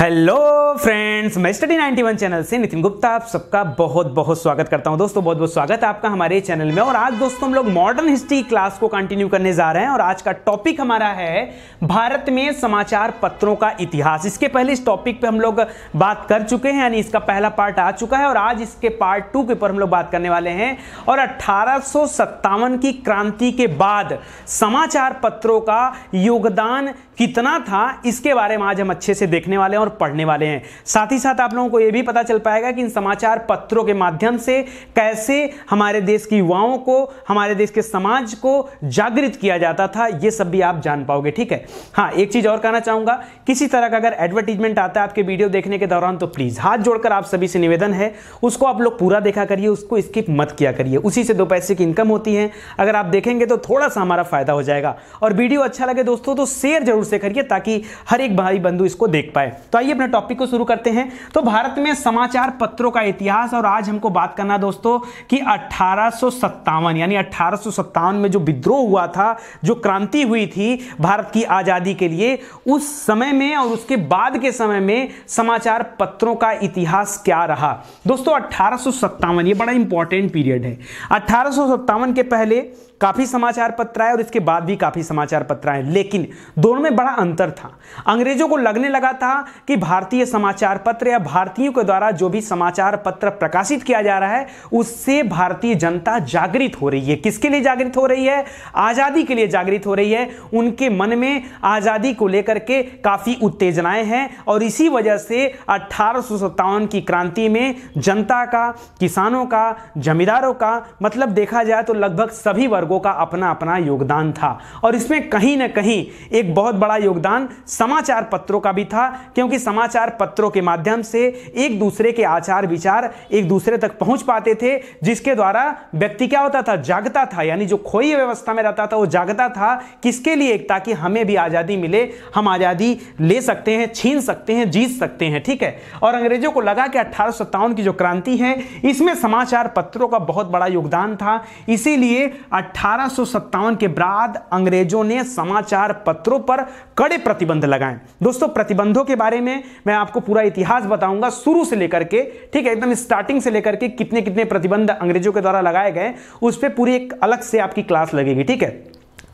hello friends मैं study 91 channel से नितिन गुप्ता आप सबका बहुत बहुत स्वागत करता हूं दोस्तों बहुत बहुत स्वागत है आपका हमारे चैनल में और आज दोस्तों हम लोग मॉडर्न हिस्ट्री क्लास को कंटिन्यू करने जा रहे हैं और आज का टॉपिक हमारा है भारत में समाचार पत्रों का इतिहास इसके पहले इस टॉपिक पर हम लोग बात कर चुके हैं यानी इसका पहला पार्ट आ चुका है और आज इसके पार्ट टू के ऊपर हम लोग बात करने वाले हैं और अट्ठारह की क्रांति के बाद समाचार पत्रों का योगदान कितना था इसके बारे में आज हम अच्छे से देखने वाले हैं और पढ़ने वाले हैं साथ ही साथ आप लोगों को यह भी पता चल पाएगा कि इन समाचार पत्रों के माध्यम से कैसे हमारे देश की युवाओं को हमारे देश के समाज को जागृत किया जाता था यह सब भी आप जान पाओगे ठीक है हाँ एक चीज और कहना चाहूंगा किसी तरह का अगर एडवर्टीजमेंट आता है आपके वीडियो देखने के दौरान तो प्लीज हाथ जोड़कर आप सभी से निवेदन है उसको आप लोग पूरा देखा करिए उसको स्किप मत किया करिए उसी से दो पैसे की इनकम होती है अगर आप देखेंगे तो थोड़ा सा हमारा फायदा हो जाएगा और वीडियो अच्छा लगे दोस्तों तो शेयर जरूर से करिए ताकि हर एक भाई बंधु इसको देख पाए तो आइए अपने टॉपिक को शुरू करते हैं तो भारत में समाचार पत्रों का इतिहास और आज हमको बात करना दोस्तों कि अट्ठारह यानी अट्ठारह में जो विद्रोह हुआ था जो क्रांति हुई थी भारत की आज़ादी के लिए उस समय में और उसके बाद के समय में समाचार पत्रों का इतिहास क्या रहा दोस्तों अट्ठारह ये बड़ा इंपॉर्टेंट पीरियड है अट्ठारह के पहले काफ़ी समाचार पत्र आए और इसके बाद भी काफ़ी समाचार पत्र आए लेकिन दोनों में बड़ा अंतर था अंग्रेजों को लगने लगा था कि भारतीय समाचार पत्र या भारतीयों के द्वारा जो भी समाचार पत्र प्रकाशित किया जा रहा है उससे भारतीय जनता जागृत हो रही है किसके लिए जागृत हो रही है आज़ादी के लिए जागृत हो रही है उनके मन में आज़ादी को लेकर के काफ़ी उत्तेजनाएं हैं और इसी वजह से अट्ठारह की क्रांति में जनता का किसानों का जमींदारों का मतलब देखा जाए तो लगभग सभी वर्ग वर्गों का अपना अपना योगदान था और इसमें कहीं ना कहीं एक बहुत बड़ा योगदान समाचार पत्रों का भी था क्योंकि समाचार पत्रों के माध्यम से एक दूसरे के आचार विचार एक दूसरे तक पहुंच पाते थे जिसके द्वारा व्यक्ति क्या होता था जागता था यानी जो खोई व्यवस्था में रहता था वो जागता था किसके लिए एक ताकि हमें भी आज़ादी मिले हम आज़ादी ले सकते हैं छीन सकते हैं जीत सकते हैं ठीक है और अंग्रेजों को लगा कि अट्ठारह की जो क्रांति है इसमें समाचार पत्रों का बहुत बड़ा योगदान था इसीलिए अट्ठारह 1857 के बाद अंग्रेजों ने समाचार पत्रों पर कड़े प्रतिबंध लगाए दोस्तों प्रतिबंधों के बारे में मैं आपको पूरा इतिहास बताऊंगा शुरू से लेकर के ठीक है एकदम स्टार्टिंग से लेकर के कितने कितने प्रतिबंध अंग्रेजों के द्वारा लगाए गए उस पर पूरी एक अलग से आपकी क्लास लगेगी ठीक है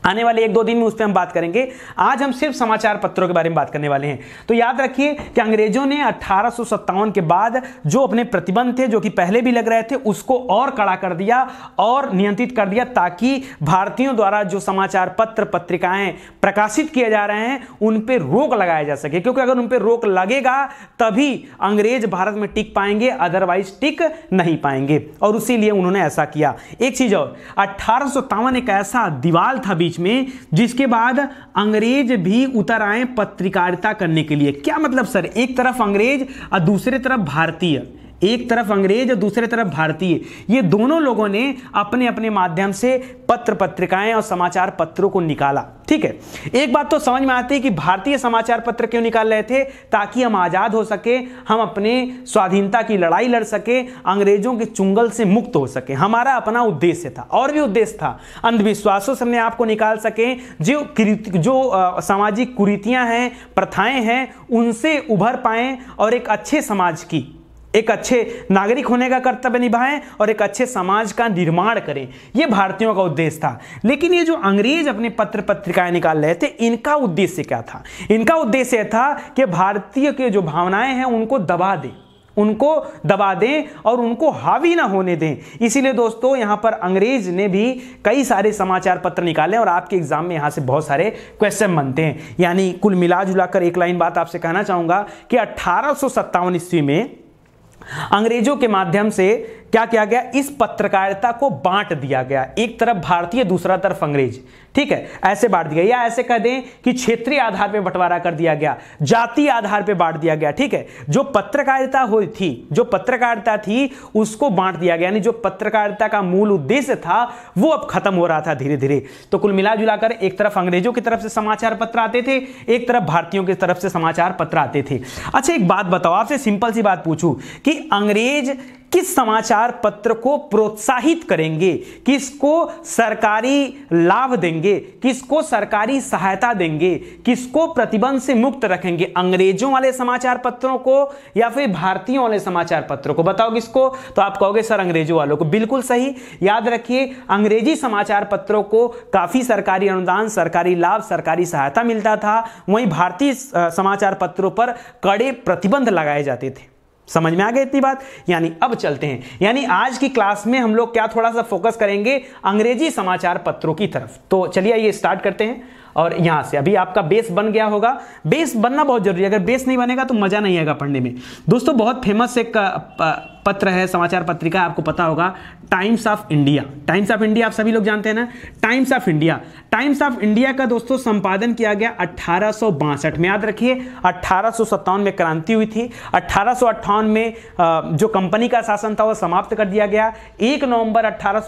आने वाले एक दो दिन में उस पर हम बात करेंगे आज हम सिर्फ समाचार पत्रों के बारे में बात करने वाले हैं तो याद रखिए कि अंग्रेजों ने अट्ठारह के बाद जो अपने प्रतिबंध थे जो कि पहले भी लग रहे थे उसको और कड़ा कर दिया और नियंत्रित कर दिया ताकि भारतीयों द्वारा जो समाचार पत्र पत्रिकाएं प्रकाशित किए जा रहे हैं उन पर रोक लगाया जा सके क्योंकि अगर उन पर रोक लगेगा तभी अंग्रेज भारत में टिक पाएंगे अदरवाइज टिक नहीं पाएंगे और उसी उन्होंने ऐसा किया एक चीज और अट्ठारह एक ऐसा दीवाल था बीच में जिसके बाद अंग्रेज भी उतर आए पत्रकारिता करने के लिए क्या मतलब सर एक तरफ अंग्रेज और दूसरे तरफ भारतीय एक तरफ अंग्रेज और दूसरे तरफ भारतीय ये दोनों लोगों ने अपने अपने माध्यम से पत्र पत्रिकाएं और समाचार पत्रों को निकाला ठीक है एक बात तो समझ में आती है कि भारतीय समाचार पत्र क्यों निकाल रहे थे ताकि हम आज़ाद हो सके हम अपने स्वाधीनता की लड़ाई लड़ सके अंग्रेजों के चुंगल से मुक्त हो सके हमारा अपना उद्देश्य था और भी उद्देश्य था अंधविश्वासों से हमने आपको निकाल सकें जो जो सामाजिक कुरीतियाँ हैं प्रथाएँ हैं उनसे उभर पाएँ और एक अच्छे समाज की एक अच्छे नागरिक होने का कर्तव्य निभाएं और एक अच्छे समाज का निर्माण करें यह भारतीयों का उद्देश्य था लेकिन ये जो अंग्रेज अपने पत्र पत्रिकाएं निकाल रहे थे इनका उद्देश्य क्या था इनका उद्देश्य था कि भारतीय के जो भावनाएं हैं उनको दबा दें उनको दबा दें और उनको हावी ना होने दें इसीलिए दोस्तों यहाँ पर अंग्रेज ने भी कई सारे समाचार पत्र निकाले और आपके एग्जाम में यहाँ से बहुत सारे क्वेश्चन बनते हैं यानी कुल मिला जुलाकर एक लाइन बात आपसे कहना चाहूँगा कि अट्ठारह ईस्वी में अंग्रेजों के माध्यम से क्या किया गया इस पत्रकारिता को बांट दिया गया एक तरफ भारतीय दूसरा तरफ अंग्रेज ठीक है ऐसे बांट दिया या ऐसे कह दें कि क्षेत्रीय आधार पर बंटवारा कर दिया गया जाति आधार पर बांट दिया गया ठीक है जो पत्रकारिता हुई थी जो पत्रकारिता थी उसको बांट दिया गया यानी जो पत्रकारिता का मूल उद्देश्य था वो अब खत्म हो रहा था धीरे धीरे तो कुल मिला जुलाकर एक तरफ अंग्रेजों की तरफ से समाचार पत्र आते थे एक तरफ भारतीयों की तरफ से समाचार पत्र आते थे अच्छा एक बात बताओ आपसे सिंपल सी बात पूछू कि अंग्रेज किस समाचार पत्र को प्रोत्साहित करेंगे किसको सरकारी लाभ देंगे किसको सरकारी सहायता देंगे किसको प्रतिबंध से मुक्त रखेंगे अंग्रेजों वाले समाचार पत्रों को या फिर भारतीयों वाले समाचार पत्रों को बताओ किसको तो आप कहोगे सर अंग्रेजों वालों को बिल्कुल सही याद रखिए अंग्रेजी समाचार पत्रों को काफ़ी सरकारी अनुदान सरकारी लाभ सरकारी सहायता मिलता था वहीं भारतीय समाचार पत्रों पर कड़े प्रतिबंध लगाए जाते थे समझ में आ गए इतनी बात यानी अब चलते हैं यानी आज की क्लास में हम लोग क्या थोड़ा सा फोकस करेंगे अंग्रेजी समाचार पत्रों की तरफ तो चलिए आइए स्टार्ट करते हैं और यहां से अभी आपका बेस बन गया होगा बेस बनना बहुत जरूरी है अगर बेस नहीं बनेगा तो मज़ा नहीं आएगा पढ़ने में दोस्तों बहुत फेमस एक पत्र है समाचार पत्रिका आपको पता होगा Times of India Times of India आप सभी लोग जानते हैं ना Times of India Times of India का दोस्तों संपादन किया गया अट्ठारह में याद रखिए अट्ठारह में क्रांति हुई थी अट्ठारह में जो कंपनी का शासन था वो समाप्त कर दिया गया एक नवंबर अट्ठारह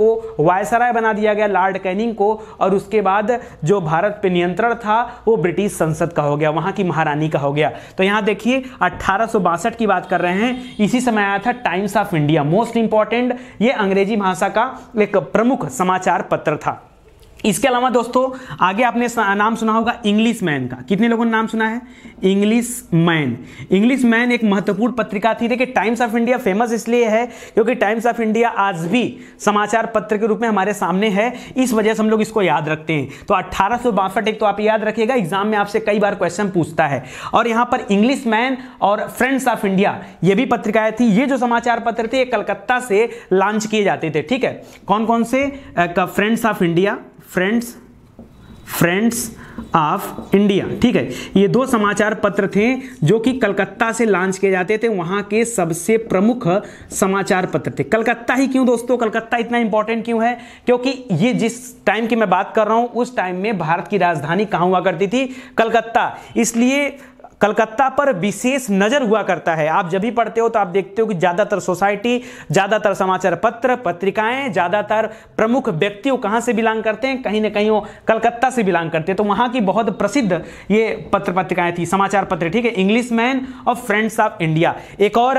को वायसराय बना दिया गया लॉर्ड कैनिंग को और उसके बाद जो भारत पे नियंत्रण था वो ब्रिटिश संसद का हो गया वहां की महारानी का हो गया तो यहां देखिए अट्ठारह की बात कर रहे हैं इसी समय आया था Times of India most important ये अंग्रेजी भाषा का एक प्रमुख समाचार पत्र था इसके अलावा दोस्तों आगे आपने नाम सुना होगा इंग्लिश मैन का कितने लोगों ने नाम सुना है इंग्लिश मैन इंग्लिश मैन एक महत्वपूर्ण पत्रिका थी देखिए टाइम्स ऑफ इंडिया फेमस इसलिए है क्योंकि टाइम्स ऑफ इंडिया आज भी समाचार पत्र के रूप में हमारे सामने है इस वजह से हम लोग इसको याद रखते हैं तो अट्ठारह एक तो आप याद रखिएगा एग्जाम में आपसे कई बार क्वेश्चन पूछता है और यहाँ पर इंग्लिश मैन और फ्रेंड्स ऑफ इंडिया ये भी पत्रिकाएं थी ये जो समाचार पत्र थे ये कलकत्ता से लॉन्च किए जाते थे ठीक है कौन कौन से Friends of India Friends Friends of India ठीक है ये दो समाचार पत्र थे जो कि कलकत्ता से लॉन्च किए जाते थे वहां के सबसे प्रमुख समाचार पत्र थे कलकत्ता ही क्यों दोस्तों कलकत्ता इतना इंपॉर्टेंट क्यों है क्योंकि ये जिस टाइम की मैं बात कर रहा हूं उस टाइम में भारत की राजधानी कहाँ हुआ करती थी कलकत्ता इसलिए कलकत्ता पर विशेष नजर हुआ करता है आप जब भी पढ़ते हो तो आप देखते हो कि ज्यादातर सोसाइटी ज्यादातर समाचार पत्र पत्रिकाएं ज्यादातर प्रमुख व्यक्ति कहां से बिलोंग करते हैं कहीं ना कहीं वो कलकत्ता से बिलोंग करते हैं तो वहां की बहुत प्रसिद्ध ये पत्र पत्रिकाएं थी समाचार पत्र ठीक है इंग्लिश मैन और फ्रेंड्स ऑफ इंडिया एक और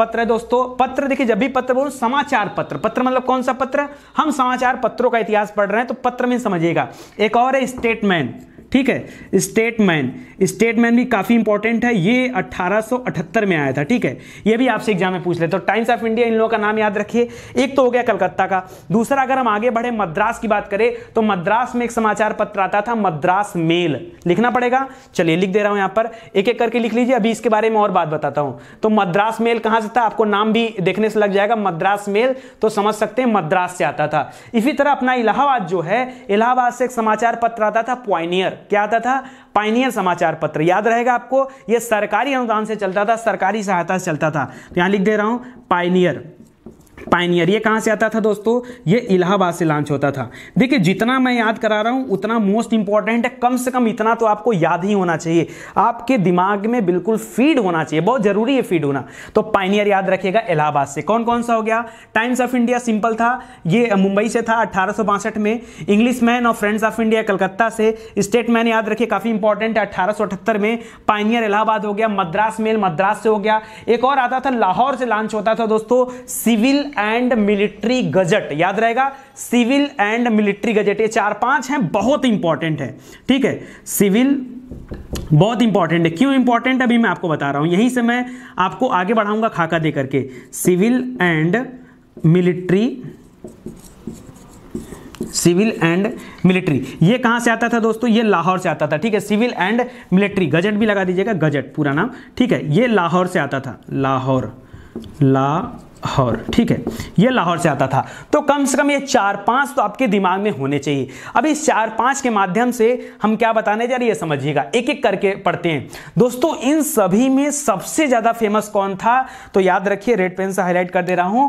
पत्र है दोस्तों पत्र देखिए जब भी पत्र बोलू समाचार पत्र पत्र मतलब कौन सा पत्र हम समाचार पत्रों का इतिहास पढ़ रहे हैं तो पत्र में समझिएगा एक और है स्टेटमेंट ठीक है स्टेटमैन स्टेटमैन भी काफ़ी इंपॉर्टेंट है ये 1878 में आया था ठीक है ये भी आपसे एग्जाम में पूछ लेते तो टाइम्स ऑफ इंडिया इन लोगों का नाम याद रखिए एक तो हो गया कलकत्ता का दूसरा अगर हम आगे बढ़े मद्रास की बात करें तो मद्रास में एक समाचार पत्र आता था मद्रास मेल लिखना पड़ेगा चलिए लिख दे रहा हूं यहां पर एक एक करके लिख लीजिए अभी इसके बारे में और बात बताता हूं तो मद्रास मेल कहां से था आपको नाम भी देखने से लग जाएगा मद्रास मेल तो समझ सकते हैं मद्रास से आता था इसी तरह अपना इलाहाबाद जो है इलाहाबाद से एक समाचार पत्र आता था प्वाइनियर क्या आता था पाइनियर समाचार पत्र याद रहेगा आपको यह सरकारी अनुदान से चलता था सरकारी सहायता से चलता था तो यहां लिख दे रहा हूं पाइनियर पाइनियर ये कहाँ से आता था दोस्तों ये इलाहाबाद से लॉन्च होता था देखिए जितना मैं याद करा रहा हूँ उतना मोस्ट इंपॉर्टेंट है कम से कम इतना तो आपको याद ही होना चाहिए आपके दिमाग में बिल्कुल फीड होना चाहिए बहुत जरूरी है फीड होना तो पाइनियर याद रखिएगा इलाहाबाद से कौन कौन सा हो गया टाइम्स ऑफ इंडिया सिंपल था ये मुंबई से था अठारह में इंग्लिश मैन और फ्रेंड्स ऑफ इंडिया कलकत्ता से स्टेट मैन याद रखिए काफ़ी इंपॉर्टेंट है अठारह में पाइनियर इलाहाबाद हो गया मद्रास मेल मद्रास से हो गया एक और आता था लाहौर से लॉन्च होता था दोस्तों सिविल एंड मिलिट्री गजट याद रहेगा सिविल एंड मिलिट्री गजट ये चार पांच हैं बहुत इंपॉर्टेंट है ठीक है सिविल बहुत इंपॉर्टेंट है क्यों इंपॉर्टेंट अभी मैं आपको बता रहा हूं यहीं से मैं आपको आगे बढ़ाऊंगा खाका देकर के civil and military civil and military ये कहां से आता था दोस्तों ये लाहौर से आता था ठीक है सिविल एंड मिलिट्री गजट भी लगा दीजिएगा गजट पूरा नाम ठीक है ये लाहौर से आता था लाहौर ला लाहौर ठीक है ये लाहौर से आता था तो कम से कम ये चार पांच तो आपके दिमाग में होने चाहिए अब इस चार पांच के माध्यम से हम क्या बताने जा रहे हैं समझिएगा एक एक करके पढ़ते हैं दोस्तों इन सभी में सबसे ज़्यादा फेमस कौन था तो याद रखिए रेड पेन से हाईलाइट कर दे रहा हूं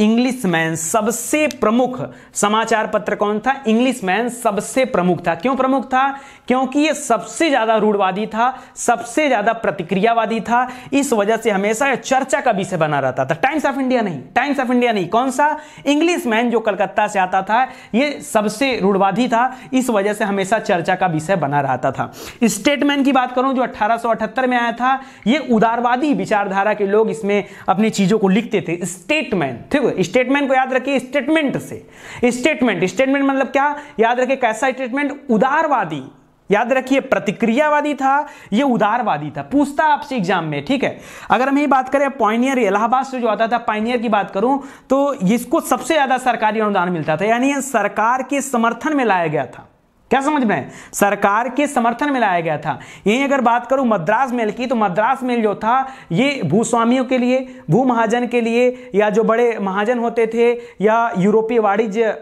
इंग्लिशमैन सबसे प्रमुख समाचार पत्र कौन था इंग्लिशमैन सबसे प्रमुख था क्यों प्रमुख था क्योंकि यह सबसे ज्यादा रूढ़वादी था सबसे ज्यादा प्रतिक्रियावादी था इस वजह से हमेशा चर्चा का विषय बना रहता था टाइम्स ऑफ इंडिया नहीं टाइम्स ऑफ इंडिया नहीं कौन सा इंग्लिशमैन जो कलकत्ता से आता था यह सबसे रूढ़वादी था इस वजह से हमेशा चर्चा का विषय बना रहता था स्टेटमैन की बात करूं जो अठारह में आया था यह उदारवादी विचारधारा के लोग इसमें अपनी चीजों को लिखते थे स्टेटमैन थे हुए स्टेटमेंट को याद रखिए स्टेटमेंट से स्टेटमेंट स्टेटमेंट मतलब क्या याद रखिए कैसा स्टेटमेंट उदारवादी याद रखिए प्रतिक्रियावादी था ये उदारवादी था पूछता आपसे एग्जाम में ठीक है अगर हम ये बात करें पाइनियर इलाहाबाद से जो आता था पाइनियर की बात करूं तो इसको सबसे ज्यादा सरकारी अनुदान मिलता था यानी सरकार के समर्थन में लाया गया था क्या समझ रहे हैं सरकार के समर्थन में लाया गया था यही अगर बात करूं मद्रास मेल की तो मद्रास मेल जो था ये भूस्वामियों के लिए भू महाजन के लिए या जो बड़े महाजन होते थे या यूरोपीय वाणिज्य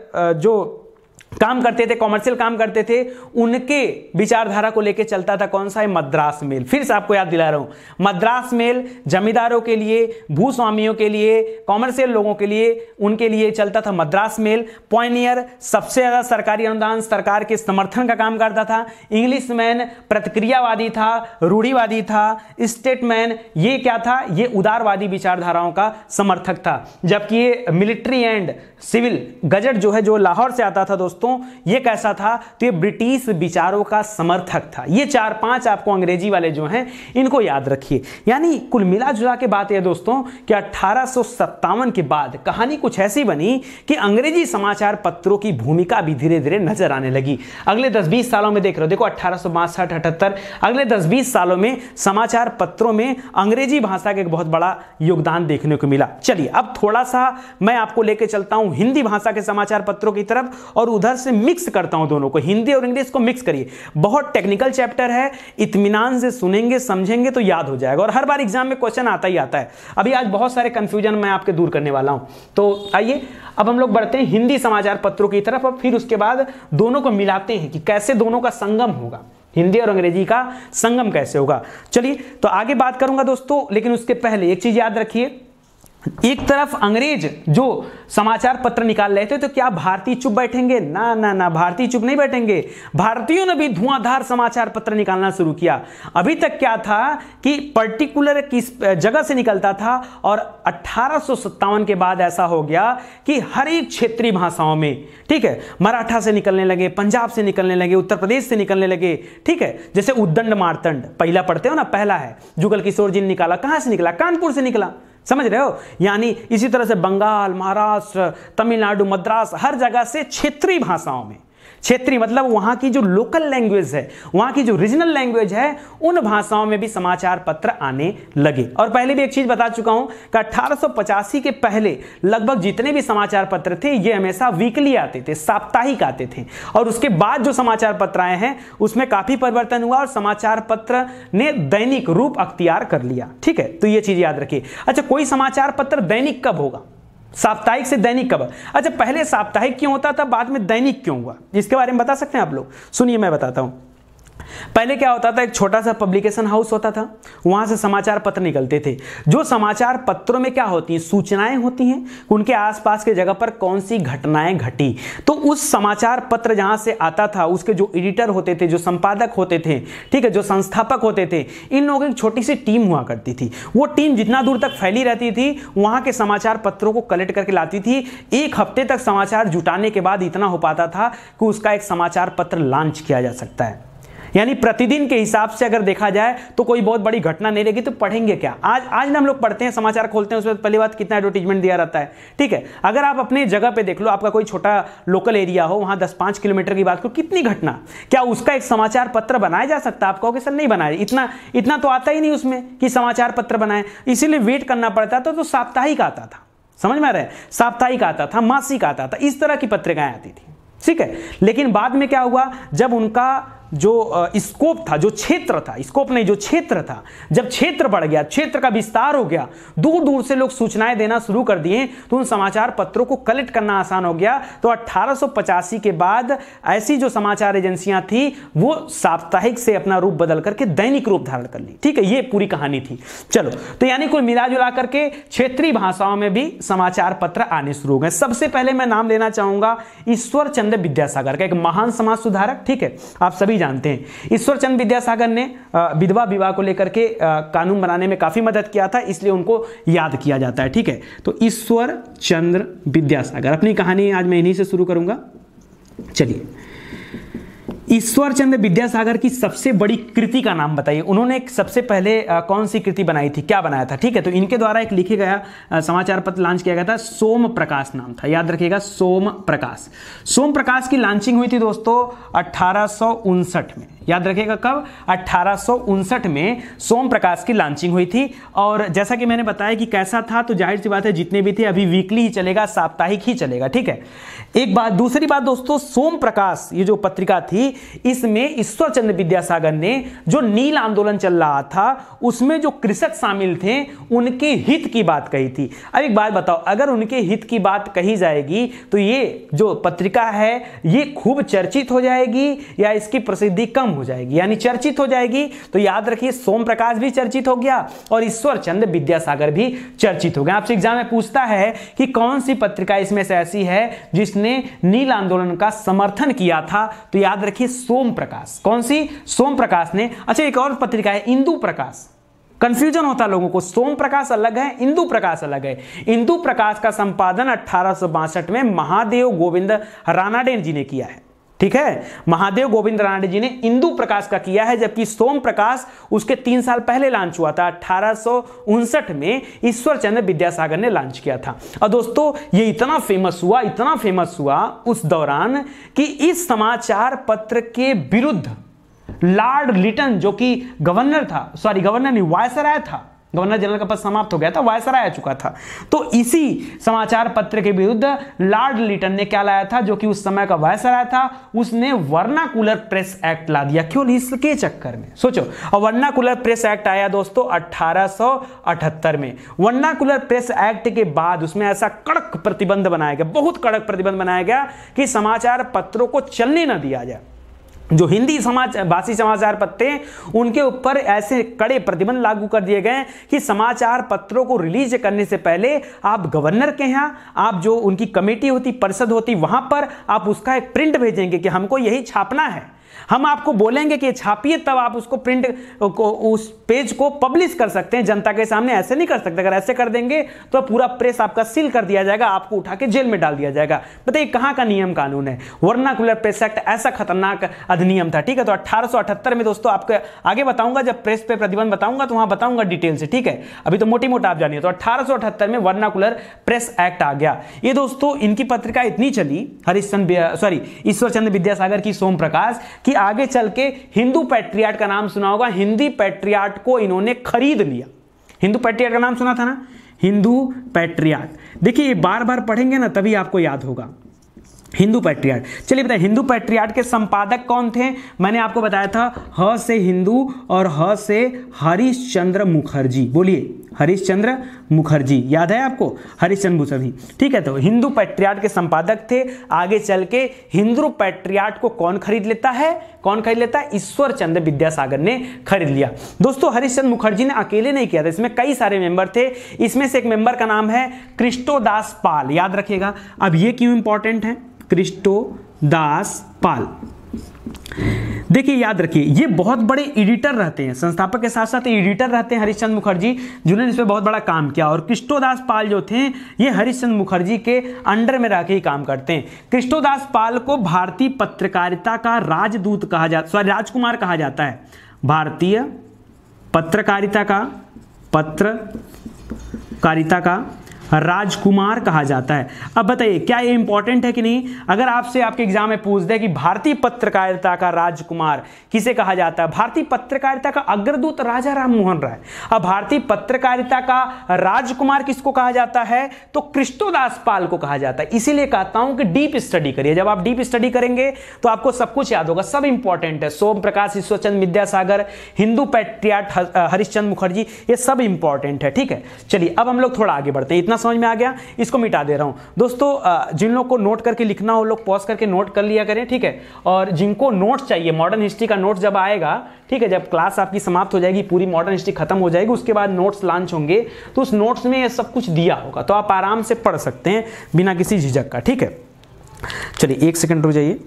जो काम करते थे कॉमर्शियल काम करते थे उनके विचारधारा को लेकर चलता था कौन सा है मद्रास मेल फिर से आपको याद दिला रहा हूं मद्रास मेल जमींदारों के लिए भूस्वामियों के लिए कॉमर्शियल लोगों के लिए उनके लिए चलता था मद्रास मेल पॉइनियर सबसे ज्यादा सरकारी अनुदान सरकार के समर्थन का काम करता था इंग्लिश मैन प्रतिक्रियावादी था रूढ़ीवादी था स्टेटमैन ये क्या था ये उदारवादी विचारधाराओं का समर्थक था जबकि ये मिलिट्री एंड सिविल गजट जो है जो लाहौर से आता था दोस्तों दोस्तों ये कैसा था तो ये ब्रिटिश विचारों का समर्थक था ये चार पांच आपको अंग्रेजी वाले जो हैं इनको याद रखिए यानी कुल मिला जुला के बात यह दोस्तों कि अट्ठारह के बाद कहानी कुछ ऐसी बनी कि अंग्रेजी समाचार पत्रों की भूमिका भी धीरे धीरे नजर आने लगी अगले दस बीस सालों में देख रहे हो देखो अट्ठारह सौ अगले दस बीस सालों में समाचार पत्रों में अंग्रेजी भाषा का एक बहुत बड़ा योगदान देखने को मिला चलिए अब थोड़ा सा मैं आपको लेकर चलता हूं हिंदी भाषा के समाचार पत्रों की तरफ और उधर उधर से मिक्स करता हूं दोनों को हिंदी और इंग्लिश को मिक्स करिए बहुत टेक्निकल चैप्टर है इतमान से सुनेंगे समझेंगे तो याद हो जाएगा और हर बार एग्जाम में क्वेश्चन आता ही आता है अभी आज बहुत सारे कंफ्यूजन मैं आपके दूर करने वाला हूं तो आइए अब हम लोग बढ़ते हैं हिंदी समाचार पत्रों की तरफ और फिर उसके बाद दोनों को मिलाते हैं कि कैसे दोनों का संगम होगा हिंदी और अंग्रेजी का संगम कैसे होगा चलिए तो आगे बात करूंगा दोस्तों लेकिन उसके पहले एक चीज याद रखिए एक तरफ अंग्रेज जो समाचार पत्र निकाल रहे थे तो क्या भारतीय चुप बैठेंगे ना ना ना भारतीय चुप नहीं बैठेंगे भारतीयों ने भी धुआंधार समाचार पत्र निकालना शुरू किया अभी तक क्या था कि पर्टिकुलर किस जगह से निकलता था और अट्ठारह के बाद ऐसा हो गया कि हर एक क्षेत्रीय भाषाओं में ठीक है मराठा से निकलने लगे पंजाब से निकलने लगे उत्तर प्रदेश से निकलने लगे ठीक है जैसे उद्दंड मारतंड पहला पढ़ते हो ना पहला है जुगल किशोर जी ने निकाला कहाँ से निकला कानपुर से निकला समझ रहे हो यानी इसी तरह से बंगाल महाराष्ट्र तमिलनाडु मद्रास हर जगह से क्षेत्रीय भाषाओं में क्षेत्रीय मतलब वहां की जो लोकल लैंग्वेज है वहां की जो रीजनल लैंग्वेज है उन भाषाओं में भी समाचार पत्र आने लगे और पहले भी एक चीज़ बता चुका हूं कि अठारह के पहले लगभग जितने भी समाचार पत्र थे ये हमेशा वीकली आते थे साप्ताहिक आते थे और उसके बाद जो समाचार पत्र आए हैं उसमें काफ़ी परिवर्तन हुआ और समाचार पत्र ने दैनिक रूप अख्तियार कर लिया ठीक है तो ये चीज़ याद रखिए अच्छा कोई समाचार पत्र दैनिक कब होगा साप्ताहिक से दैनिक कब अच्छा पहले साप्ताहिक क्यों होता था बाद में दैनिक क्यों हुआ इसके बारे में बता सकते हैं आप लोग सुनिए मैं बताता हूं पहले क्या होता था एक छोटा सा पब्लिकेशन हाउस होता था वहां से समाचार पत्र निकलते थे जो समाचार पत्रों में क्या होती हैं सूचनाएं होती हैं उनके आसपास के जगह पर कौन सी घटनाएं घटी तो उस समाचार पत्र जहां से आता था उसके जो एडिटर होते थे जो संपादक होते थे ठीक है जो संस्थापक होते थे इन लोगों की छोटी सी टीम हुआ करती थी वो टीम जितना दूर तक फैली रहती थी वहां के समाचार पत्रों को कलेक्ट करके लाती थी एक हफ्ते तक समाचार जुटाने के बाद इतना हो पाता था कि उसका एक समाचार पत्र लॉन्च किया जा सकता है यानी प्रतिदिन के हिसाब से अगर देखा जाए तो कोई बहुत बड़ी घटना नहीं रहेगी तो पढ़ेंगे क्या आज आज ना हम लोग पढ़ते हैं समाचार खोलते हैं उसमें पहली बात कितना एडवर्टीजमेंट दिया रहता है ठीक है अगर आप अपने जगह पे देख लो आपका कोई छोटा लोकल एरिया हो वहां दस पांच किलोमीटर की बात करो कितनी घटना क्या उसका एक समाचार पत्र बनाया जा सकता है आप सर नहीं बनाया इतना इतना तो आता ही नहीं उसमें कि समाचार पत्र बनाए इसीलिए वेट करना पड़ता था तो साप्ताहिक आता था समझ में आ रहा है साप्ताहिक आता था मासिक आता था इस तरह की पत्रिकाएं आती थी ठीक है लेकिन बाद में क्या हुआ जब उनका जो स्कोप था जो क्षेत्र था स्कोप नहीं जो क्षेत्र था जब क्षेत्र बढ़ गया क्षेत्र का विस्तार हो गया दूर दूर से लोग सूचनाएं देना शुरू कर दिए तो उन समाचार पत्रों को कलेक्ट करना आसान हो गया तो अट्ठारह के बाद ऐसी जो समाचार एजेंसियां थी वो साप्ताहिक से अपना रूप बदल करके दैनिक रूप धारण कर ली ठीक है ये पूरी कहानी थी चलो तो यानी कोई मिला जुला करके क्षेत्रीय भाषाओं में भी समाचार पत्र आने शुरू हो गए सबसे पहले मैं नाम लेना चाहूंगा ईश्वर चंद्र विद्यासागर का एक महान समाज सुधारक ठीक है आप सभी जानते हैं ईश्वर चंद विद्यासागर ने विधवा विवाह को लेकर के कानून बनाने में काफ़ी मदद किया था इसलिए उनको याद किया जाता है ठीक है तो ईश्वर चंद्र विद्यासागर अपनी कहानी आज मैं इन्हीं से शुरू करूंगा चलिए ईश्वर चंद्र विद्यासागर की सबसे बड़ी कृति का नाम बताइए उन्होंने एक सबसे पहले आ, कौन सी कृति बनाई थी क्या बनाया था ठीक है तो इनके द्वारा एक लिखे गया समाचार पत्र लॉन्च किया गया था सोम प्रकाश नाम था याद रखिएगा सोम प्रकाश सोम प्रकाश की लॉन्चिंग हुई थी दोस्तों अट्ठारह में याद रखिएगा कब अट्ठारह में सोम प्रकाश की लॉन्चिंग हुई थी और जैसा कि मैंने बताया कि कैसा था तो जाहिर सी बात है जितने भी थे अभी वीकली ही चलेगा साप्ताहिक ही चलेगा ठीक है एक बात दूसरी बात दोस्तों सोम प्रकाश ये जो पत्रिका थी इसमें ईश्वर विद्यासागर ने जो नील आंदोलन चल रहा था उसमें जो कृषक शामिल थे उनके हित की बात कही थी अब एक बात बताओ अगर उनके हित की बात कही जाएगी तो ये जो पत्रिका है ये खूब चर्चित हो जाएगी या इसकी प्रसिद्धि कम हो जाएगी यानी चर्चित हो जाएगी तो याद रखिए सोम प्रकाश भी चर्चित हो गया और ईश्वर चंद्र विद्यासागर भी चर्चित हो गया आपसे एग्जाम में पूछता है कि कौन सी पत्रिका इसमें से ऐसी है जिसने नील आंदोलन का समर्थन किया था तो याद रखिए सोम प्रकाश कौन सी सोम प्रकाश ने अच्छा एक और पत्रिका है इंदु प्रकाश कंफ्यूजन होता है लोगों को सोम प्रकाश अलग है इंदु प्रकाश अलग है इंदु प्रकाश का संपादन अठारह में महादेव गोविंद रानाडेन जी ने किया है ठीक है महादेव गोविंद राणे जी ने इंदु प्रकाश का किया है जबकि सोम प्रकाश उसके तीन साल पहले लॉन्च हुआ था अठारह में ईश्वर चंद्र विद्यासागर ने लॉन्च किया था और दोस्तों ये इतना फेमस हुआ इतना फेमस हुआ उस दौरान कि इस समाचार पत्र के विरुद्ध लॉर्ड लिटन जो कि गवर्नर था सॉरी गवर्नर नहीं वायसराय था गवर्नर जनरल का पद समाप्त हो गया था वायसराय आ चुका था तो इसी समाचार पत्र के विरुद्ध लॉर्ड लिटन ने क्या लाया था जो कि उस समय का वायसराय था उसने वर्नाकुलर प्रेस एक्ट ला दिया क्यों इसके चक्कर में सोचो और वर्नाकुलर प्रेस एक्ट आया दोस्तों 1878 में वर्नाकुलर प्रेस एक्ट के बाद उसमें ऐसा कड़क प्रतिबंध बनाया गया बहुत कड़क प्रतिबंध बनाया गया कि समाचार पत्रों को चलने ना दिया जाए जो हिंदी समाज भाषी समाचार पत्र उनके ऊपर ऐसे कड़े प्रतिबंध लागू कर दिए गए कि समाचार पत्रों को रिलीज करने से पहले आप गवर्नर के यहाँ आप जो उनकी कमेटी होती परिषद होती वहाँ पर आप उसका एक प्रिंट भेजेंगे कि हमको यही छापना है हम आपको बोलेंगे कि छापिए तब आप उसको प्रिंट को उस पेज को पब्लिश कर सकते हैं जनता के सामने ऐसे नहीं कर सकते अगर ऐसे कर देंगे तो पूरा प्रेस आपका सील कर दिया जाएगा आपको उठा के जेल में डाल दिया जाएगा बताइए कहाँ का नियम कानून है वर्नाकुलर प्रेस एक्ट ऐसा खतरनाक अधिनियम था ठीक है तो अट्ठारह में दोस्तों आपको आगे बताऊंगा जब प्रेस पर प्रतिबंध बताऊंगा तो वहां बताऊंगा डिटेल से ठीक है अभी तो मोटी मोटा आप जानिए तो अट्ठारह में वर्नाकुलर प्रेस एक्ट आ गया ये दोस्तों इनकी पत्रिका इतनी चली हरिश्चंद सॉरी ईश्वरचंद विद्यासागर की सोम प्रकाश की कि आगे चल के हिंदू पैट्रियाट का नाम सुना होगा हिंदी पैट्रियाट को इन्होंने खरीद लिया हिंदू पैट्रियाट का नाम सुना था ना हिंदू पैट्रियाट देखिए ये बार बार पढ़ेंगे ना तभी आपको याद होगा हिंदू पैट्रियाट चलिए बताए हिंदू पैट्रियाट के संपादक कौन थे मैंने आपको बताया था ह से हिंदू और ह से हरिश्चंद्र मुखर्जी बोलिए हरिश्चंद्र मुखर्जी याद है आपको हरिश्चंद्र मुखर्जी ठीक है तो हिंदू पैट्रियाट के संपादक थे आगे चल के हिंदू पैट्रियाट को कौन खरीद लेता है कौन खरीद लेता है ईश्वर चंद्र विद्यासागर ने खरीद लिया दोस्तों हरिश्चंद्र मुखर्जी ने अकेले नहीं किया था इसमें कई सारे मेंबर थे इसमें से एक मेंबर का नाम है क्रिस्टोदास पाल याद रखेगा अब ये क्यों इंपॉर्टेंट है क्रिस्टो दास पाल देखिए याद रखिए ये बहुत बड़े एडिटर रहते हैं संस्थापक के साथ साथ एडिटर रहते हैं हरिश्चंद मुखर्जी जिन्होंने इस पर बहुत बड़ा काम किया और कृष्णोदास पाल जो थे ये हरिश्चंद मुखर्जी के अंडर में रह के ही काम करते हैं कृष्णोदास पाल को भारतीय पत्रकारिता का राजदूत कहा जाता सॉरी राजकुमार कहा जाता है भारतीय पत्रकारिता का पत्रकारिता का राजकुमार कहा जाता है अब बताइए क्या ये इंपॉर्टेंट है कि नहीं अगर आपसे आपके एग्जाम में पूछ दे कि भारतीय पत्रकारिता का राजकुमार किसे कहा जाता है भारतीय पत्रकारिता का अग्रदूत राजा राम मोहन राय अब भारतीय पत्रकारिता का राजकुमार किसको कहा जाता है तो कृष्णोदास पाल को कहा जाता है इसीलिए कहता हूं कि डीप स्टडी करिए जब आप डीप स्टडी करेंगे तो आपको सब कुछ याद होगा सब इंपॉर्टेंट है सोम प्रकाश ईश्वरचंद विद्यासागर हिंदू पैट्रियाट हरिश्चंद मुखर्जी ये सब इंपॉर्टेंट है ठीक है चलिए अब हम लोग थोड़ा आगे बढ़ते हैं इतना बात समझ में आ गया इसको मिटा दे रहा हूं दोस्तों जिन लोग को नोट करके लिखना हो लोग पॉज करके नोट कर लिया करें ठीक है और जिनको नोट्स चाहिए मॉडर्न हिस्ट्री का नोट जब आएगा ठीक है जब क्लास आपकी समाप्त हो जाएगी पूरी मॉडर्न हिस्ट्री खत्म हो जाएगी उसके बाद नोट्स लॉन्च होंगे तो उस नोट्स में यह सब कुछ दिया होगा तो आप आराम से पढ़ सकते हैं बिना किसी झिझक का ठीक है चलिए एक सेकेंड रुक जाइए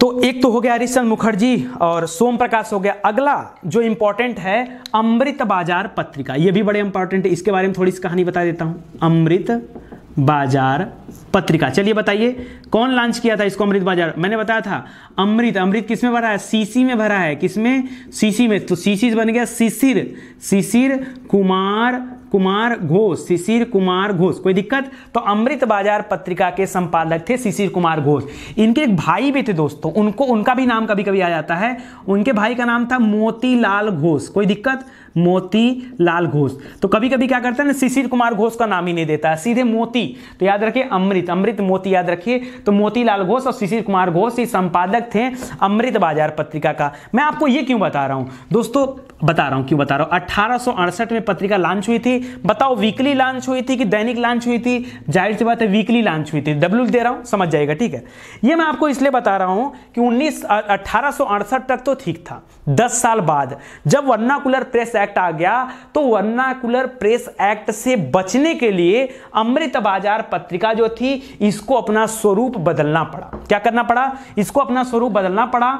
तो एक तो हो गया हरिश्चंद मुखर्जी और सोम प्रकाश हो गया अगला जो इंपॉर्टेंट है अमृत बाजार पत्रिका ये भी बड़े इंपॉर्टेंट है इसके बारे में थोड़ी सी कहानी बता देता हूं अमृत बाजार पत्रिका चलिए बताइए कौन लॉन्च किया था इसको अमृत बाजार मैंने बताया था अमृत अमृत किसमें भरा है सीसी में भरा है किसमें सीसी में तो सीसी बन गया शिशिर शिशिर कुमार कुमार घोष शिशिर कुमार घोष कोई दिक्कत तो अमृत बाजार पत्रिका के संपादक थे शिशिर कुमार घोष इनके एक भाई भी थे दोस्तों उनको उनका भी नाम कभी कभी आ जाता है उनके भाई का नाम था मोतीलाल घोष कोई दिक्कत मोती लाल घोष तो कभी कभी क्या करते है ना शिशिर कुमार घोष का नाम ही नहीं देता है सीधे मोती तो याद रखिए अमृत अमृत मोती याद रखिए तो मोती लाल घोष और शिशिर कुमार घोष ये संपादक थे अमृत बाजार पत्रिका का मैं आपको ये क्यों बता रहा हूँ दोस्तों बता रहा हूँ क्यों बता रहा हूँ अठारह में पत्रिका लॉन्च हुई थी बताओ वीकली लॉन्च हुई थी कि दैनिक लॉन्च हुई थी जाहिर सी बात है वीकली लॉन्च हुई थी डब्ल्यू दे रहा हूँ समझ जाएगा ठीक है ये मैं आपको इसलिए बता रहा हूँ कि उन्नीस अठारह तक तो ठीक था दस साल बाद जब वर्नाकुलर प्रेस एक्ट आ गया तो वर्नाकुलर प्रेस एक्ट से बचने के लिए अमृत बाजार पत्रिका जो थी इसको अपना स्वरूप बदलना पड़ा क्या करना पड़ा इसको अपना स्वरूप बदलना पड़ा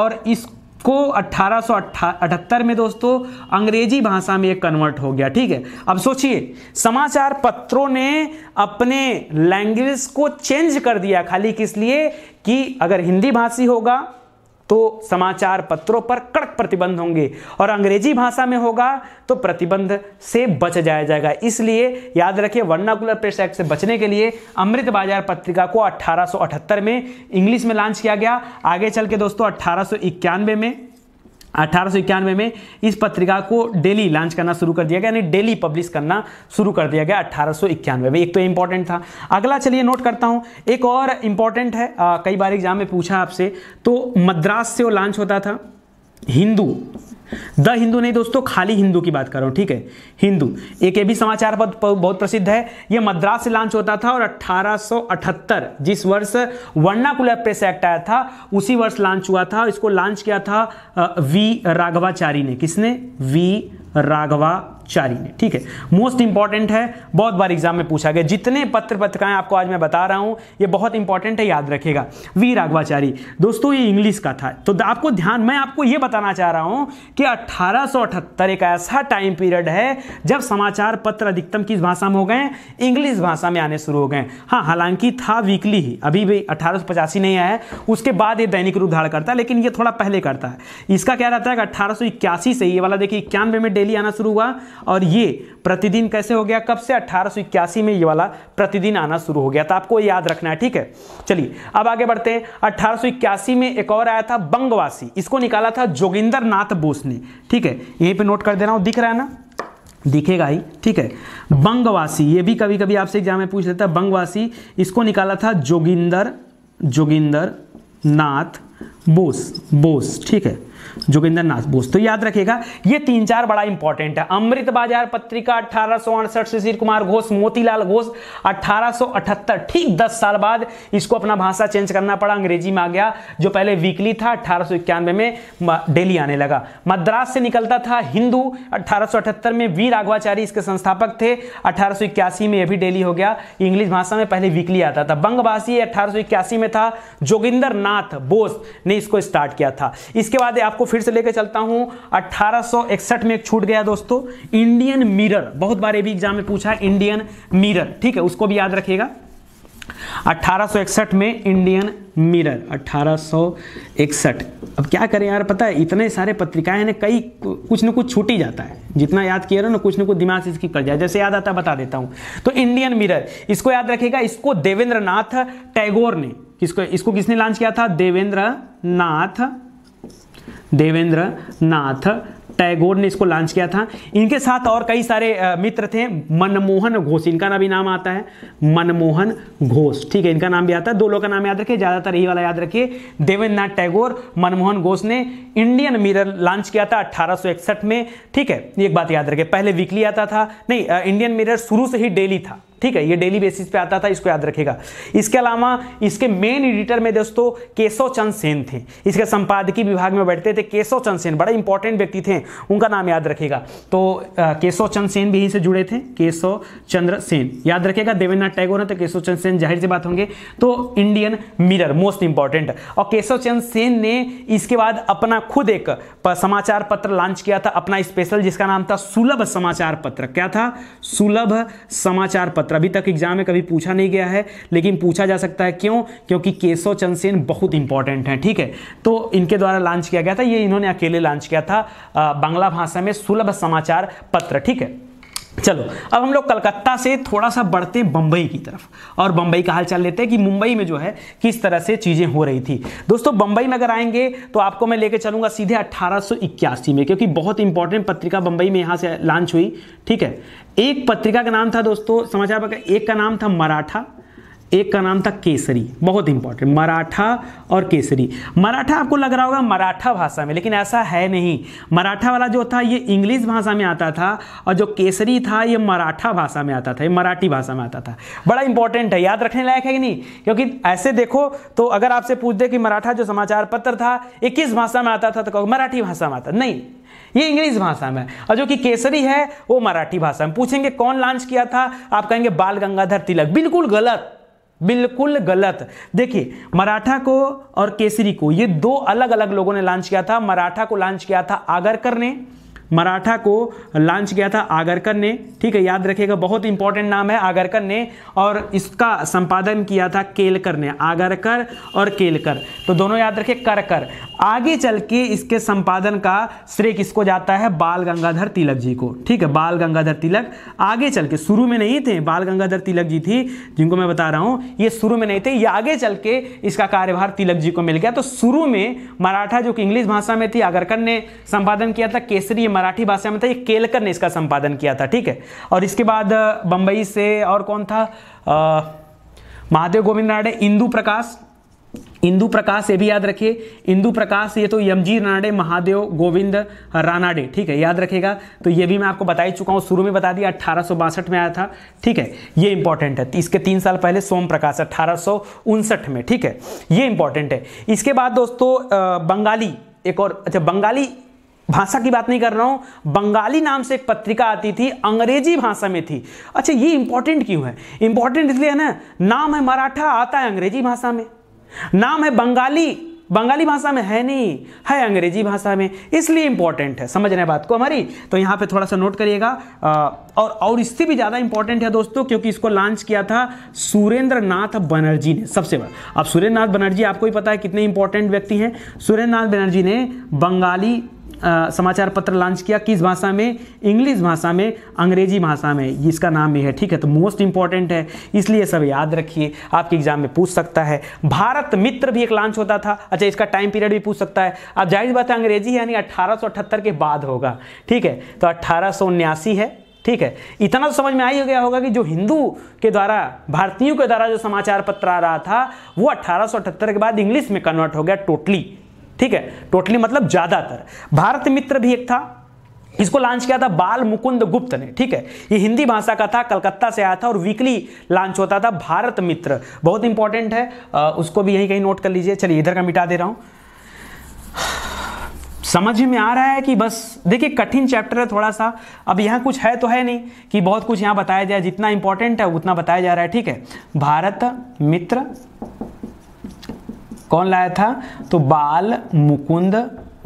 और इस को अठारह में दोस्तों अंग्रेजी भाषा में कन्वर्ट हो गया ठीक है अब सोचिए समाचार पत्रों ने अपने लैंग्वेज को चेंज कर दिया खाली किस लिए कि अगर हिंदी भाषी होगा तो समाचार पत्रों पर कड़क प्रतिबंध होंगे और अंग्रेजी भाषा में होगा तो प्रतिबंध से बच जाया जाएगा इसलिए याद रखिए वर्नाकुलर प्रेस एक्ट से बचने के लिए अमृत बाजार पत्रिका को 1878 में इंग्लिश में लॉन्च किया गया आगे चल के दोस्तों अट्ठारह में अठारह में इस पत्रिका को डेली लॉन्च करना शुरू कर दिया गया यानी डेली पब्लिश करना शुरू कर दिया गया अठारह में एक तो इंपॉर्टेंट था अगला चलिए नोट करता हूं एक और इंपॉर्टेंट है आ, कई बार एग्जाम में पूछा आपसे तो मद्रास से वो लॉन्च होता था हिंदू द हिंदू नहीं दोस्तों खाली हिंदू की बात कर रहा ठीक है हिंदू एक ये भी समाचार पत्र बहुत प्रसिद्ध है ये मद्रास से लॉन्च होता था और 1878 जिस वर्ष वर्णाकुलर प्रेस एक्ट आया था उसी वर्ष लॉन्च हुआ था इसको लॉन्च किया था वी राघवाचारी ने किसने वी राघवा चारी ने ठीक है मोस्ट इंपॉर्टेंट है बहुत बार एग्जाम में पूछा गया जितने पत्र पत्रिकाएं आपको आज मैं बता रहा हूं ये बहुत इंपॉर्टेंट है याद रखेगा वी राघवाचारी दोस्तों ये इंग्लिश का था तो आपको ध्यान मैं आपको ये बताना चाह रहा हूं कि अट्ठारह एक ऐसा टाइम पीरियड है जब समाचार पत्र अधिकतम किस भाषा में हो गए इंग्लिश भाषा में आने शुरू हो गए हाँ हालांकि था वीकली ही अभी भी अठारह नहीं आया उसके बाद ये दैनिक रूप धारण करता है लेकिन ये थोड़ा पहले करता है इसका क्या रहता है अट्ठारह से ये वाला देखिए इक्यानवे में डेली आना शुरू हुआ और ये प्रतिदिन कैसे हो गया कब से अट्ठारह में ये वाला प्रतिदिन आना शुरू हो गया था आपको याद रखना है ठीक है चलिए अब आगे बढ़ते हैं अट्ठारह में एक और आया था बंगवासी इसको निकाला था जोगिंदर नाथ बोस ने ठीक है यहीं पे नोट कर दे रहा हूँ दिख रहा है ना दिखेगा ही ठीक है बंगवासी ये भी कभी कभी आपसे एग्जाम में पूछ लेता है बंगवासी इसको निकाला था जोगिंदर जोगिंदर नाथ बोस बोस ठीक है जोगिंदर नाथ बोस तो याद रखेगा ये तीन चार बड़ा इंपॉर्टेंट है अमृत बाजार पत्रिका अठारह सुशील कुमार घोष मोतीलाल घोष अठारह ठीक 10 साल बाद इसको अपना भाषा चेंज करना पड़ा अंग्रेजी में आ गया जो पहले वीकली था अठारह में डेली आने लगा मद्रास से निकलता था हिंदू अठारह में वीर राघवाचारी इसके संस्थापक थे अठारह में यह भी डेली हो गया इंग्लिश भाषा में पहले वीकली आता था बंगभाषी अठारह में था जोगिंदर नाथ बोस ने इसको स्टार्ट किया था इसके बाद आप आपको फिर से लेकर चलता हूं 1861 में एक छूट गया दोस्तों इंडियन मिरर बहुत बार ये भी एग्जाम में पूछा है इंडियन मिरर ठीक है उसको भी याद रखिएगा 1861 में इंडियन मिरर 1861 अब क्या करें यार पता है इतने सारे पत्रिकाएं हैं कई कुछ ना कुछ छूट ही जाता है जितना याद किया ना कुछ ना कुछ दिमाग से इसकी कर जाए जैसे याद आता है बता देता हूं तो इंडियन मिरर इसको याद रखेगा इसको देवेंद्र टैगोर ने किसको इसको किसने लॉन्च किया था देवेंद्र नाथ देवेंद्र नाथ टैगोर ने इसको लॉन्च किया था इनके साथ और कई सारे मित्र थे मनमोहन घोष इनका ना भी नाम आता है मनमोहन घोष ठीक है इनका नाम भी आता है दो लोगों का नाम याद रखिए ज़्यादातर यही वाला याद रखिए देवेंद्र नाथ टैगोर मनमोहन घोष ने इंडियन मिरर लॉन्च किया था अट्ठारह में ठीक है एक बात याद रखिए पहले वीकली आता था नहीं इंडियन मिररर शुरू से ही डेली था ठीक है ये डेली बेसिस पे आता था इसको याद रखेगा इसके अलावा इसके मेन एडिटर में दोस्तों केशव चंद सेन थे इसके संपादकीय विभाग में बैठते थे केशव चंद सेन बड़ा इंपॉर्टेंट व्यक्ति थे उनका नाम याद रखेगा तो केशव चंद सेन भी यहीं जुड़े थे केशव चंद्र सेन याद रखेगा देवेंद्रनाथ टैगोर है तो केशव चंद सेन जाहिर से बात होंगे तो इंडियन मिरर मोस्ट इंपॉर्टेंट और केशव चंद सेन ने इसके बाद अपना खुद एक समाचार पत्र लॉन्च किया था अपना स्पेशल जिसका नाम था सुलभ समाचार पत्र क्या था सुलभ समाचार पत्र पत्र अभी तक एग्जाम में कभी पूछा नहीं गया है लेकिन पूछा जा सकता है क्यों क्योंकि केशव चंद सेन बहुत इंपॉर्टेंट हैं ठीक है तो इनके द्वारा लॉन्च किया गया था ये इन्होंने अकेले लॉन्च किया था बांग्ला भाषा में सुलभ समाचार पत्र ठीक है चलो अब हम लोग कलकत्ता से थोड़ा सा बढ़ते हैं बम्बई की तरफ और बम्बई का हाल चाल लेते हैं कि मुंबई में जो है किस तरह से चीज़ें हो रही थी दोस्तों बम्बई में अगर आएंगे तो आपको मैं लेके चलूंगा सीधे 1881 में क्योंकि बहुत इंपॉर्टेंट पत्रिका बम्बई में यहाँ से लॉन्च हुई ठीक है एक पत्रिका का नाम था दोस्तों समाचार पत्र एक का नाम था मराठा एक का नाम था केसरी बहुत इंपॉर्टेंट मराठा और केसरी मराठा आपको लग रहा होगा मराठा भाषा में लेकिन ऐसा है नहीं मराठा वाला जो था ये इंग्लिश भाषा में आता था और जो केसरी था ये मराठा भाषा में आता था ये मराठी भाषा में आता था बड़ा इंपॉर्टेंट है याद रखने लायक है कि नहीं क्योंकि ऐसे देखो तो अगर आपसे पूछ दे कि मराठा जो समाचार पत्र था ये किस भाषा में आता था तो कहो मराठी भाषा में आता नहीं ये इंग्लिश भाषा में और जो कि केसरी है वो मराठी भाषा में पूछेंगे कौन लॉन्च किया था आप कहेंगे बाल गंगाधर तिलक बिल्कुल गलत बिल्कुल गलत देखिए मराठा को और केसरी को ये दो अलग अलग लोगों ने लॉन्च किया था मराठा को लॉन्च किया था आगरकर ने मराठा को लॉन्च किया था आगरकर ने ठीक है याद रखिएगा बहुत इंपॉर्टेंट नाम है आगरकर ने और इसका संपादन किया था केलकर ने आगरकर और केलकर तो दोनों याद रखिए कर कर आगे चल के इसके संपादन का श्रेय किसको जाता है बाल गंगाधर तिलक जी को ठीक है बाल गंगाधर तिलक आगे चल के शुरू में नहीं थे बाल गंगाधर तिलक जी थी जिनको मैं बता रहा हूँ ये शुरू में नहीं थे ये आगे चल के इसका कार्यभार तिलक जी को मिल गया तो शुरू में मराठा जो कि इंग्लिश भाषा में थी आगरकर ने संपादन किया था केसरी मराठी भाषा में था ये केलकर ने इसका संपादन किया था ठीक है और इसके बाद बंबई से और कौन था महादेव गोविंद नाडे इंदू प्रकाश इंदु प्रकाश ये भी याद रखिए इंदु प्रकाश ये तो यमजी रानाडे महादेव गोविंद रानाडे ठीक है याद रखेगा तो ये भी मैं आपको बता ही चुका हूँ शुरू में बता दिया अट्ठारह में आया था ठीक है ये इंपॉर्टेंट है इसके तीन साल पहले सोम प्रकाश अट्ठारह में ठीक है ये इंपॉर्टेंट है इसके बाद दोस्तों बंगाली एक और अच्छा बंगाली भाषा की बात नहीं कर रहा हूं बंगाली नाम से एक पत्रिका आती थी अंग्रेजी भाषा में थी अच्छा ये इंपॉर्टेंट क्यों है इंपॉर्टेंट इसलिए है ना नाम है मराठा आता है अंग्रेजी भाषा में नाम है बंगाली बंगाली भाषा में है नहीं है अंग्रेजी भाषा में इसलिए इंपॉर्टेंट है समझ रहे हैं बात को हमारी तो यहाँ पे थोड़ा सा नोट करिएगा और और इससे भी ज़्यादा इंपॉर्टेंट है दोस्तों क्योंकि इसको लॉन्च किया था सुरेंद्र नाथ बनर्जी ने सबसे बड़ा अब सुरेंद्र नाथ बनर्जी आपको ही पता है कितने इंपॉर्टेंट व्यक्ति हैं सुरेंद्र नाथ बनर्जी ने बंगाली समाचार पत्र लॉन्च किया किस भाषा में इंग्लिश भाषा में अंग्रेजी भाषा में इसका नाम भी है ठीक है तो मोस्ट इंपॉर्टेंट है इसलिए सब याद रखिए आपके एग्जाम में पूछ सकता है भारत मित्र भी एक लॉन्च होता था अच्छा इसका टाइम पीरियड भी पूछ सकता है अब जाहिर बात है अंग्रेजी यानी अट्ठारह के बाद होगा ठीक है तो अट्ठारह है ठीक है इतना तो समझ में आ ही गया होगा कि जो हिंदू के द्वारा भारतीयों के द्वारा जो समाचार पत्र आ रहा था वो अट्ठारह के बाद इंग्लिश में कन्वर्ट हो गया टोटली ठीक है टोटली मतलब ज़्यादातर भारत मित्र भी एक था इसको लॉन्च किया था बाल मुकुंद गुप्त ने ठीक है ये हिंदी भाषा का था कलकत्ता से आया था और वीकली लॉन्च होता था भारत मित्र बहुत इंपॉर्टेंट है आ, उसको भी यहीं कहीं नोट कर लीजिए चलिए इधर का मिटा दे रहा हूं समझ में आ रहा है कि बस देखिए कठिन चैप्टर है थोड़ा सा अब यहाँ कुछ है तो है नहीं कि बहुत कुछ यहाँ बताया जाए जितना इंपॉर्टेंट है उतना बताया जा रहा है ठीक है भारत मित्र कौन लाया था तो बाल मुकुंद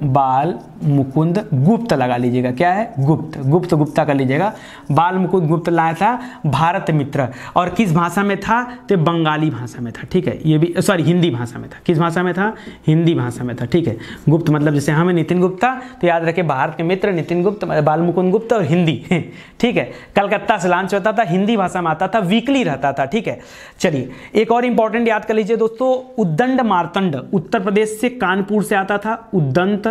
बाल मुकुंद गुप्त लगा लीजिएगा क्या है गुप्त गुप्त गुप्ता कर लीजिएगा बाल मुकुंद गुप्त लाया था भारत मित्र और किस भाषा में था तो बंगाली भाषा में था ठीक है ये भी सॉरी हिंदी भाषा में था किस भाषा में था हिंदी भाषा में था ठीक है गुप्त मतलब जैसे हमें नितिन गुप्ता तो याद रखे भारत के मित्र नितिन गुप्त मतलब बाल मुकुंद गुप्त और हिंदी ठीक है कलकत्ता से लॉन्च होता था हिंदी भाषा में आता था वीकली रहता था ठीक है चलिए एक और इंपॉर्टेंट याद कर लीजिए दोस्तों उद्दंड मारतंड उत्तर प्रदेश से कानपुर से आता था उद्दंत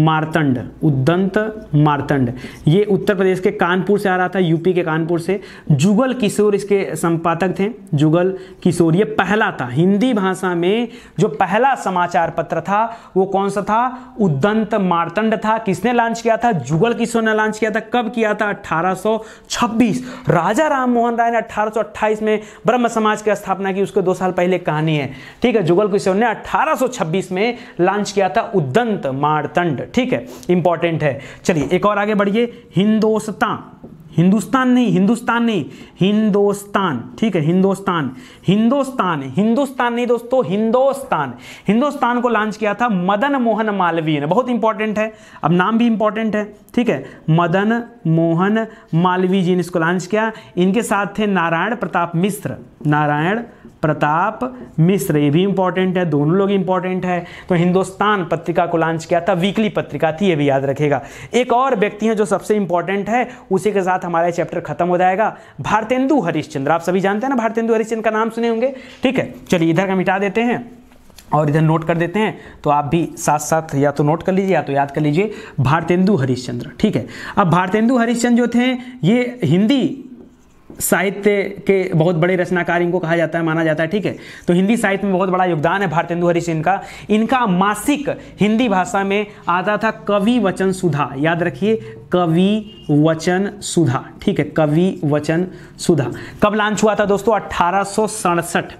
मारतंड उदंत मारतंड ये उत्तर प्रदेश के कानपुर से आ रहा था यूपी के कानपुर से जुगल किशोर इसके संपादक थे जुगल किशोर ये पहला था हिंदी भाषा में जो पहला समाचार पत्र था वो कौन सा था उदंत मारतंड था किसने लॉन्च किया था जुगल किशोर ने लॉन्च किया था कब किया था 1826 राजा राम मोहन राय ने अठारह में ब्रह्म समाज की स्थापना की उसके दो साल पहले कहानी है ठीक है जुगल किशोर ने अठारह में लॉन्च किया था उदंत मारतंड ठीक है इंपॉर्टेंट है चलिए एक और आगे बढ़िए हिंदोस्तान हिंदुस्तान नहीं हिंदुस्तान नहीं हिंदुस्तान ठीक है हिंदुस्तान हिंदुस्तान हिंदुस्तान नहीं दोस्तों हिंदुस्तान हिंदुस्तान को लॉन्च किया था मदन मोहन मालवीय ने बहुत इंपॉर्टेंट है अब नाम भी इंपॉर्टेंट है ठीक है मदन मोहन मालवीय जी ने इसको लॉन्च किया इनके साथ थे नारायण प्रताप मिश्र नारायण प्रताप मिश्र ये भी इंपॉर्टेंट है दोनों लोग इंपॉर्टेंट है तो हिंदुस्तान पत्रिका को लॉन्च किया था वीकली पत्रिका थी ये भी याद रखेगा एक और व्यक्ति हैं जो सबसे इंपॉर्टेंट है उसी के साथ हमारा चैप्टर खत्म हो जाएगा भारतेंदु हरिश्चंद्र आप सभी जानते हैं ना भारतेंदु हरिश्चंद्र का नाम सुने होंगे ठीक है चलिए इधर का मिटा देते हैं और इधर नोट कर देते हैं तो आप भी साथ साथ या तो नोट कर लीजिए या तो याद कर लीजिए भारतेंदु हरिश्चंद्र ठीक है अब भारतेंदु हरिश्चंद्र जो थे ये हिंदी साहित्य के बहुत बड़े रचनाकार इनको कहा जाता है माना जाता है ठीक है तो हिंदी साहित्य में बहुत बड़ा योगदान है भारतेंदु हरिश्चंद का इनका मासिक हिंदी भाषा में आता था कवि वचन सुधा याद रखिए कवि वचन सुधा ठीक है कवि वचन सुधा कब लॉन्च हुआ था दोस्तों अठारह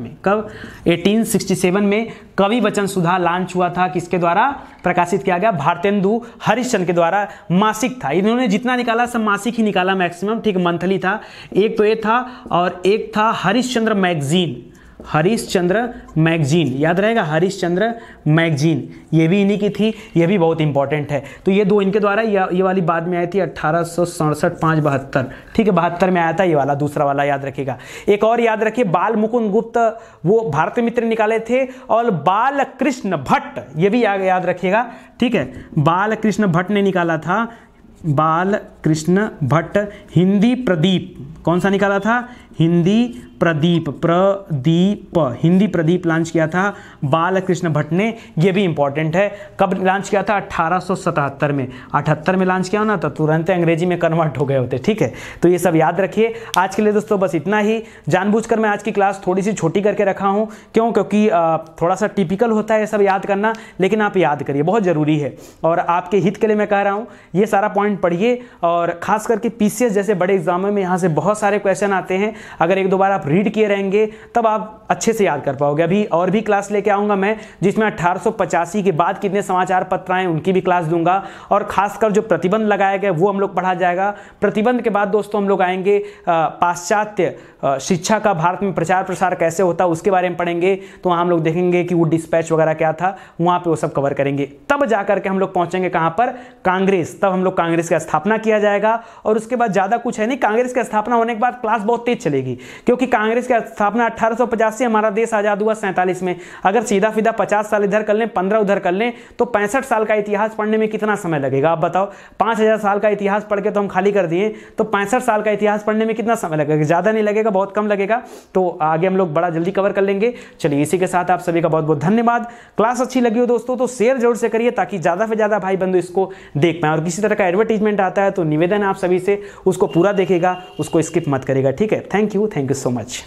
में कब 1867 में कवि वचन सुधा लॉन्च हुआ था किसके द्वारा प्रकाशित किया गया भारतेंदु हरिश्चंद के द्वारा मासिक था इन्होंने जितना निकाला सब मासिक ही निकाला मैक्सिमम ठीक मंथली था एक तो ये था और एक था हरिश्चंद्र मैगजीन हरीश चंद्र मैगजीन याद रहेगा हरीश चंद्र मैगजीन ये भी इन्हीं की थी ये भी बहुत इंपॉर्टेंट है तो ये दो इनके द्वारा ये वाली बाद में आई थी अट्ठारह सौ सड़सठ पाँच बहत्तर ठीक है बहत्तर में आया था ये वाला दूसरा वाला याद रखिएगा एक और याद रखिए बाल मुकुंद गुप्त वो भारत मित्र निकाले थे और बाल कृष्ण भट्ट ये भी याद रखिएगा ठीक है बाल कृष्ण भट्ट ने निकाला था बाल कृष्ण भट्ट हिंदी प्रदीप कौन सा निकाला था हिंदी प्रदीप प्रदीप हिंदी प्रदीप लॉन्च किया था बाल कृष्ण भट्ट ने यह भी इंपॉर्टेंट है कब लॉन्च किया था 1877 में 78 में लॉन्च किया होना तो तुरंत अंग्रेजी में कन्वर्ट हो गए होते ठीक है तो ये सब याद रखिए आज के लिए दोस्तों बस इतना ही जानबूझकर मैं आज की क्लास थोड़ी सी छोटी करके रखा हूँ क्यों क्योंकि थोड़ा सा टिपिकल होता है सब याद करना लेकिन आप याद करिए बहुत ज़रूरी है और आपके हित के लिए मैं कह रहा हूँ ये सारा पॉइंट पढ़िए और और ख़ास करके पी जैसे बड़े एग्जाम में यहाँ से बहुत सारे क्वेश्चन आते हैं अगर एक दो बार आप रीड किए रहेंगे तब आप अच्छे से याद कर पाओगे अभी और भी क्लास लेके आऊँगा मैं जिसमें अठारह के बाद कितने समाचार पत्र आए उनकी भी क्लास दूंगा और खासकर जो प्रतिबंध लगाया गया वो हम लोग पढ़ा जाएगा प्रतिबंध के बाद दोस्तों हम लोग आएंगे पाश्चात्य शिक्षा का भारत में प्रचार प्रसार कैसे होता उसके बारे में पढ़ेंगे तो वहाँ हम लोग देखेंगे कि वो डिस्पैच वगैरह क्या था वहाँ पर वो सब कवर करेंगे तब जा करके हम लोग पहुँचेंगे कहाँ पर कांग्रेस तब हम लोग कांग्रेस का स्थापना किया जाएगा और उसके बाद ज़्यादा कुछ है नहीं कांग्रेस की स्थापना होने के बाद क्लास बहुत तेज चलेगी क्योंकि कांग्रेस की स्थापना अठारह से हमारा देश आज़ाद हुआ सैंतालीस में अगर सीधा फीधा पचास साल इधर कर लें पंद्रह उधर कर लें तो पैंसठ साल का इतिहास पढ़ने में कितना समय लगेगा आप बताओ पांच साल का इतिहास पढ़ के तो हम खाली कर दिए तो पैंसठ साल का इतिहास पढ़ने में कितना समय लगेगा ज़्यादा नहीं लगेगा बहुत कम लगेगा तो आगे हम लोग बड़ा जल्दी कवर कर लेंगे चलिए इसी के साथ आप सभी का बहुत बहुत धन्यवाद क्लास अच्छी लगी हो दोस्तों तो शेयर जरूर से करिए ताकि ज़्यादा से ज़्यादा भाई बंधु इसको देख पाए और किसी तरह का एडवर्टीजमेंट आता है तो निवेदन है आप सभी से उसको पूरा देखेगा उसको स्किप मत करेगा ठीक है thank you thank you so much